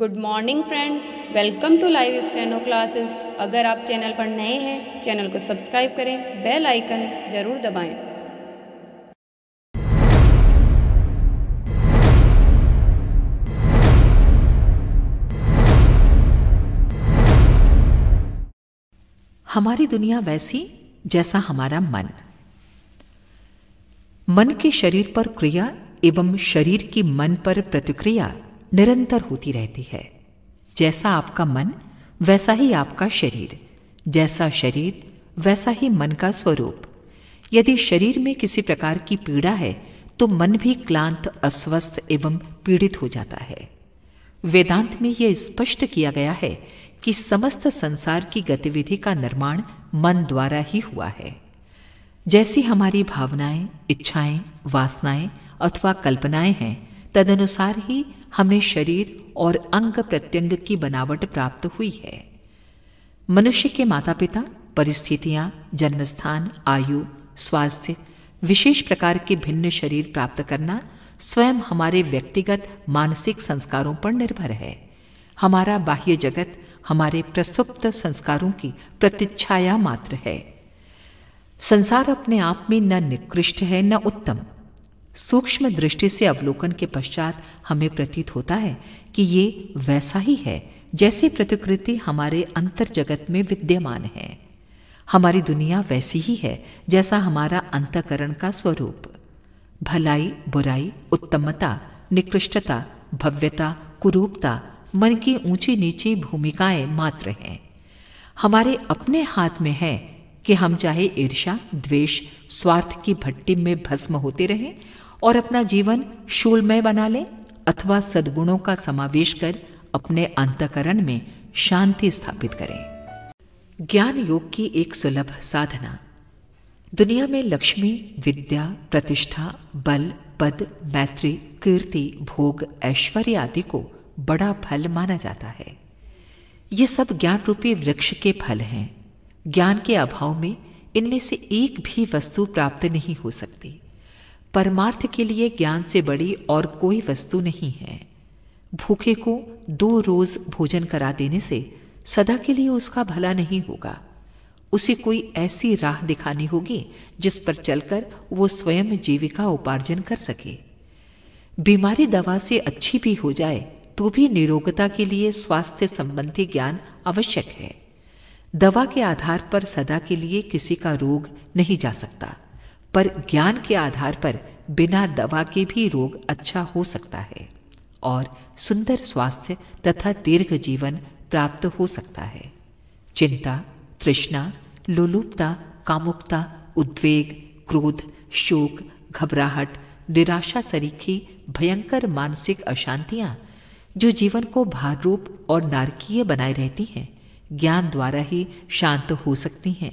Good morning friends welcome to live steno classes अगर आप channel पर नए हैं चैनल को सब्सक्राइब करें बेल आइकन ज़रूर दबाएं। हमारी दुनिया वैसी जैसा हमारा मन मन के शरीर पर क्रिया एवं शरीर की मन पर प्रतिक्रिया निरंतर होती रहती है जैसा आपका मन वैसा ही आपका शरीर जैसा शरीर वैसा ही मन का स्वरूप यदि शरीर में किसी प्रकार की पीड़ा है तो मन भी क्लांत अस्वस्थ एवं पीड़ित हो जाता है वेदांत में यह स्पष्ट किया गया है कि समस्त संसार की गतिविधि का निर्माण मन द्वारा ही हुआ है जैसी हमारी भावनाएं इच्छाएं वासनाएं अथवा कल्पनाएं हैं तदनुसार ही हमें शरीर और अंग प्रत्यंग की बनावट प्राप्त हुई है मनुष्य के माता पिता परिस्थितियां जन्मस्थान आयु स्वास्थ्य विशेष प्रकार के भिन्न शरीर प्राप्त करना स्वयं हमारे व्यक्तिगत मानसिक संस्कारों पर निर्भर है हमारा बाह्य जगत हमारे प्रसुप्त संस्कारों की प्रतिच्छाया मात्र है संसार अपने आप में न निकृष्ट है न उत्तम सूक्ष्म दृष्टि से अवलोकन के पश्चात हमें प्रतीत होता है कि ये वैसा ही है जैसी प्रतिकृति हमारे अंतर जगत में विद्यमान है हमारी दुनिया वैसी ही है जैसा हमारा अंतकरण का स्वरूप भलाई बुराई उत्तमता निकृष्टता भव्यता कुरूपता मन की ऊंची नीची भूमिकाएं मात्र हैं हमारे अपने हाथ में है कि हम चाहे ईर्षा द्वेष स्वार्थ की भट्टी में भस्म होते रहें और अपना जीवन शूलमय बना लें अथवा सद्गुणों का समावेश कर अपने अंतकरण में शांति स्थापित करें ज्ञान योग की एक सुलभ साधना दुनिया में लक्ष्मी विद्या प्रतिष्ठा बल पद मैत्री कीर्ति भोग ऐश्वर्य आदि को बड़ा फल माना जाता है ये सब ज्ञान रूपी वृक्ष के फल हैं ज्ञान के अभाव में इनमें से एक भी वस्तु प्राप्त नहीं हो सकती परमार्थ के लिए ज्ञान से बड़ी और कोई वस्तु नहीं है भूखे को दो रोज भोजन करा देने से सदा के लिए उसका भला नहीं होगा उसे कोई ऐसी राह दिखानी होगी जिस पर चलकर वो स्वयं जीविका उपार्जन कर सके बीमारी दवा से अच्छी भी हो जाए तो भी निरोगता के लिए स्वास्थ्य संबंधी ज्ञान आवश्यक है दवा के आधार पर सदा के लिए किसी का रोग नहीं जा सकता पर ज्ञान के आधार पर बिना दवा के भी रोग अच्छा हो सकता है और सुंदर स्वास्थ्य तथा दीर्घ जीवन प्राप्त हो सकता है चिंता तृष्णा लोलुपता कामुकता उद्वेग क्रोध शोक घबराहट निराशा सरीखी भयंकर मानसिक अशांतियां जो जीवन को भारूप और नारकीय बनाए रहती हैं ज्ञान द्वारा ही शांत हो सकती हैं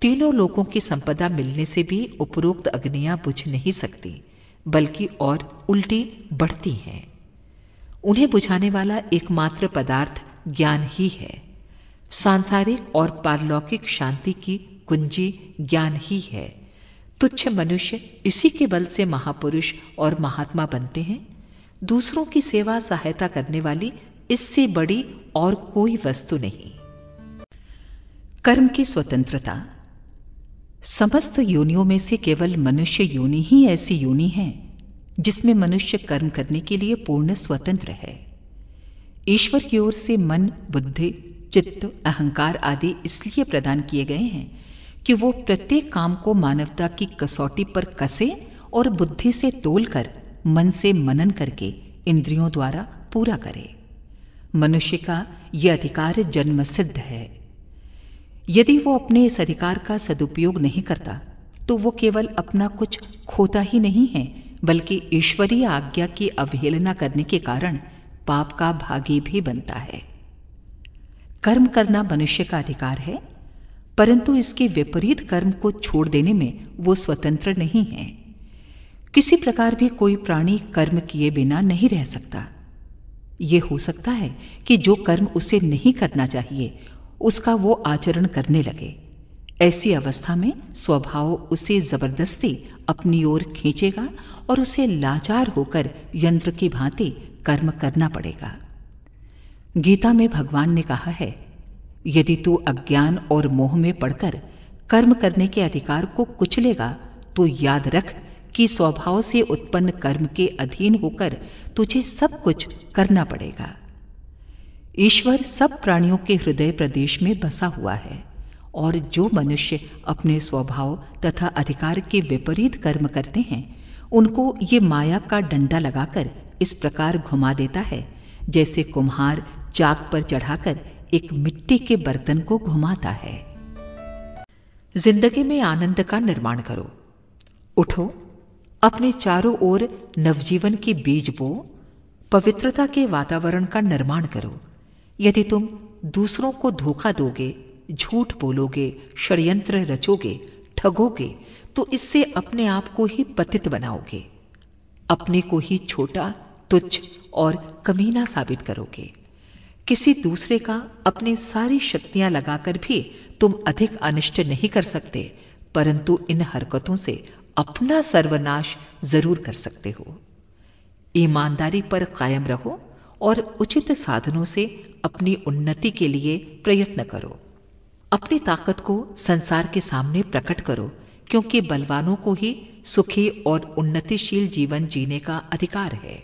तीनों लोगों की संपदा मिलने से भी उपरोक्त अग्नियां बुझ नहीं सकती बल्कि और उल्टी बढ़ती हैं उन्हें बुझाने वाला एकमात्र पदार्थ ज्ञान ही है सांसारिक और पारलौकिक शांति की कुंजी ज्ञान ही है तुच्छ मनुष्य इसी के बल से महापुरुष और महात्मा बनते हैं दूसरों की सेवा सहायता करने वाली इससे बड़ी और कोई वस्तु नहीं कर्म की स्वतंत्रता समस्त योनियों में से केवल मनुष्य योनि ही ऐसी योनि है जिसमें मनुष्य कर्म करने के लिए पूर्ण स्वतंत्र है ईश्वर की ओर से मन बुद्धि चित्त अहंकार आदि इसलिए प्रदान किए गए हैं कि वो प्रत्येक काम को मानवता की कसौटी पर कसे और बुद्धि से तोल कर मन से मनन करके इंद्रियों द्वारा पूरा करे मनुष्य का यह अधिकार जन्मसिद्ध है यदि वो अपने इस अधिकार का सदुपयोग नहीं करता तो वो केवल अपना कुछ खोता ही नहीं है बल्कि ईश्वरीय आज्ञा की अवहेलना करने के कारण पाप का भागी भी बनता है कर्म करना मनुष्य का अधिकार है परंतु इसके विपरीत कर्म को छोड़ देने में वो स्वतंत्र नहीं है किसी प्रकार भी कोई प्राणी कर्म किए बिना नहीं रह सकता ये हो सकता है कि जो कर्म उसे नहीं करना चाहिए उसका वो आचरण करने लगे ऐसी अवस्था में स्वभाव उसे जबरदस्ती अपनी ओर खींचेगा और उसे लाचार होकर यंत्र की भांति कर्म करना पड़ेगा गीता में भगवान ने कहा है यदि तू अज्ञान और मोह में पड़कर कर्म करने के अधिकार को कुचलेगा तो याद रख कि स्वभाव से उत्पन्न कर्म के अधीन होकर तुझे सब कुछ करना पड़ेगा ईश्वर सब प्राणियों के हृदय प्रदेश में बसा हुआ है और जो मनुष्य अपने स्वभाव तथा अधिकार के विपरीत कर्म करते हैं उनको ये माया का डंडा लगाकर इस प्रकार घुमा देता है जैसे कुम्हार चाक पर चढ़ाकर एक मिट्टी के बर्तन को घुमाता है जिंदगी में आनंद का निर्माण करो उठो अपने चारों ओर नवजीवन के बीज बो पवित्रता के वातावरण का निर्माण करो यदि तुम दूसरों को धोखा दोगे झूठ बोलोगे षड्यंत्र रचोगे ठगोगे तो इससे अपने आप को ही पतित बनाओगे अपने को ही छोटा तुच्छ और कमीना साबित करोगे किसी दूसरे का अपनी सारी शक्तियां लगाकर भी तुम अधिक अनिष्ट नहीं कर सकते परंतु इन हरकतों से अपना सर्वनाश जरूर कर सकते हो ईमानदारी पर कायम रहो और उचित साधनों से अपनी उन्नति के लिए प्रयत्न करो अपनी ताकत को संसार के सामने प्रकट करो क्योंकि बलवानों को ही सुखी और उन्नतिशील जीवन जीने का अधिकार है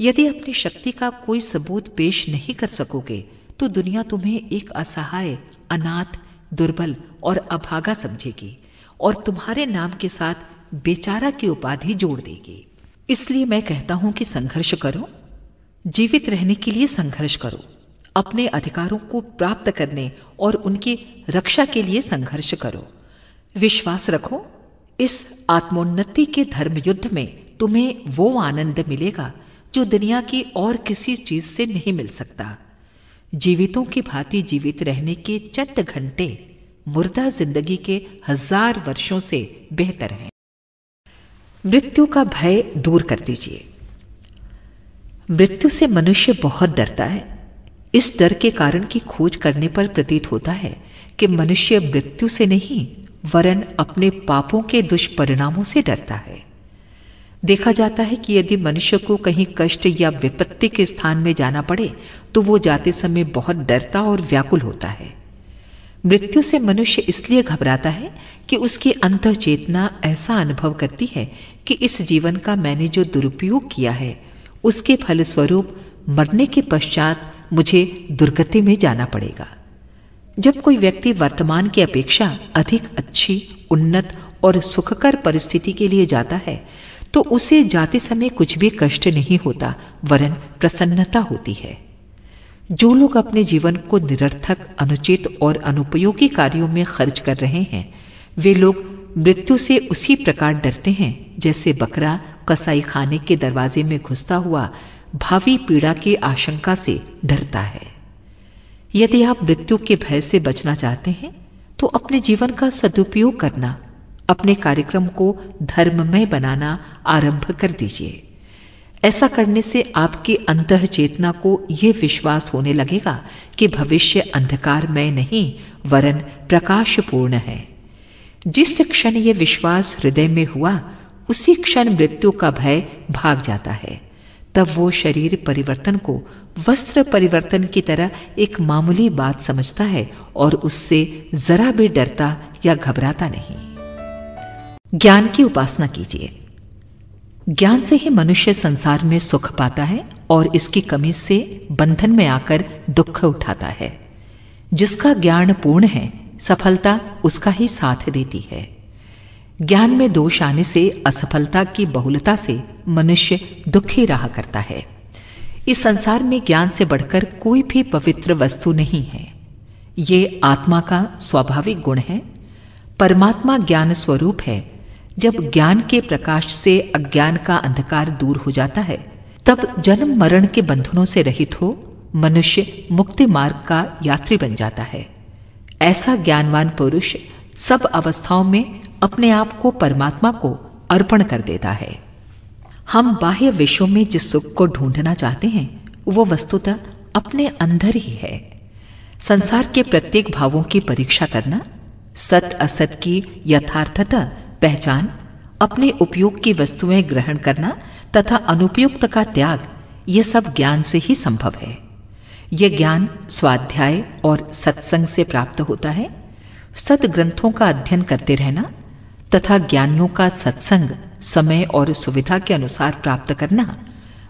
यदि अपनी शक्ति का कोई सबूत पेश नहीं कर सकोगे तो दुनिया तुम्हें एक असहाय अनाथ दुर्बल और अभागा समझेगी और तुम्हारे नाम के साथ बेचारा की उपाधि जोड़ देगी इसलिए मैं कहता हूं कि संघर्ष करो जीवित रहने के लिए संघर्ष करो अपने अधिकारों को प्राप्त करने और उनकी रक्षा के लिए संघर्ष करो विश्वास रखो इस आत्मोन्नति के धर्म युद्ध में तुम्हें वो आनंद मिलेगा जो दुनिया की और किसी चीज से नहीं मिल सकता जीवितों की भांति जीवित रहने के चंद घंटे मुर्दा जिंदगी के हजार वर्षों से बेहतर हैं मृत्यु का भय दूर कर दीजिए मृत्यु से मनुष्य बहुत डरता है इस डर के कारण की खोज करने पर प्रतीत होता है कि मनुष्य मृत्यु से नहीं वरन अपने पापों के दुष्परिणामों से डरता है देखा जाता है कि यदि मनुष्य को कहीं कष्ट या विपत्ति के स्थान में जाना पड़े तो वो जाते समय बहुत डरता और व्याकुल होता है मृत्यु से मनुष्य इसलिए घबराता है कि उसकी अंत चेतना ऐसा अनुभव करती है कि इस जीवन का मैंने जो दुरुपयोग किया है उसके फलस्वरूप मरने के पश्चात मुझे दुर्गति में जाना पड़ेगा जब कोई व्यक्ति वर्तमान की अपेक्षा अधिक अच्छी उन्नत और सुखकर परिस्थिति के लिए जाता है तो उसे जाते समय कुछ भी कष्ट नहीं होता वरन प्रसन्नता होती है जो लोग अपने जीवन को निरर्थक अनुचित और अनुपयोगी कार्यों में खर्च कर रहे हैं वे लोग मृत्यु से उसी प्रकार डरते हैं जैसे बकरा कसाई खाने के दरवाजे में घुसता हुआ भावी पीड़ा की आशंका से डरता है यदि आप मृत्यु के भय से बचना चाहते हैं तो अपने जीवन का सदुपयोग करना अपने कार्यक्रम को धर्ममय बनाना आरंभ कर दीजिए ऐसा करने से आपकी अंत चेतना को यह विश्वास होने लगेगा कि भविष्य अंधकारमय नहीं वरन प्रकाशपूर्ण है जिस क्षण यह विश्वास हृदय में हुआ उसी क्षण मृत्यु का भय भाग जाता है तब वो शरीर परिवर्तन को वस्त्र परिवर्तन की तरह एक मामूली बात समझता है और उससे जरा भी डरता या घबराता नहीं ज्ञान की उपासना कीजिए ज्ञान से ही मनुष्य संसार में सुख पाता है और इसकी कमी से बंधन में आकर दुख उठाता है जिसका ज्ञान पूर्ण है सफलता उसका ही साथ देती है ज्ञान में दोष आने से असफलता की बहुलता से मनुष्य दुखी रहा करता है इस संसार में ज्ञान से बढ़कर कोई भी पवित्र वस्तु नहीं है ये आत्मा का स्वाभाविक गुण है परमात्मा ज्ञान स्वरूप है जब ज्ञान के प्रकाश से अज्ञान का अंधकार दूर हो जाता है तब जन्म मरण के बंधनों से रहित हो मनुष्य मुक्ति मार्ग का यात्री बन जाता है ऐसा ज्ञानवान पुरुष सब अवस्थाओं में अपने आप को परमात्मा को अर्पण कर देता है हम बाह्य विश्व में जिस सुख को ढूंढना चाहते हैं वो वस्तुतः अपने अंदर ही है संसार के प्रत्येक भावों की परीक्षा करना सत असत की यथार्थता पहचान अपने उपयोग की वस्तुएं ग्रहण करना तथा अनुपयुक्त का त्याग ये सब ज्ञान से ही संभव है यह ज्ञान स्वाध्याय और सत्संग से प्राप्त होता है सदग्रंथों का अध्ययन करते रहना तथा ज्ञानियों का सत्संग समय और सुविधा के अनुसार प्राप्त करना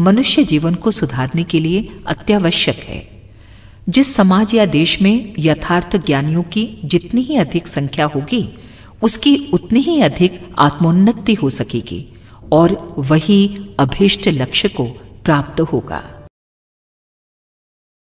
मनुष्य जीवन को सुधारने के लिए अत्यावश्यक है जिस समाज या देश में यथार्थ ज्ञानियों की जितनी ही अधिक संख्या होगी उसकी उतनी ही अधिक आत्मोन्नति हो सकेगी और वही अभीष्ट लक्ष्य को प्राप्त होगा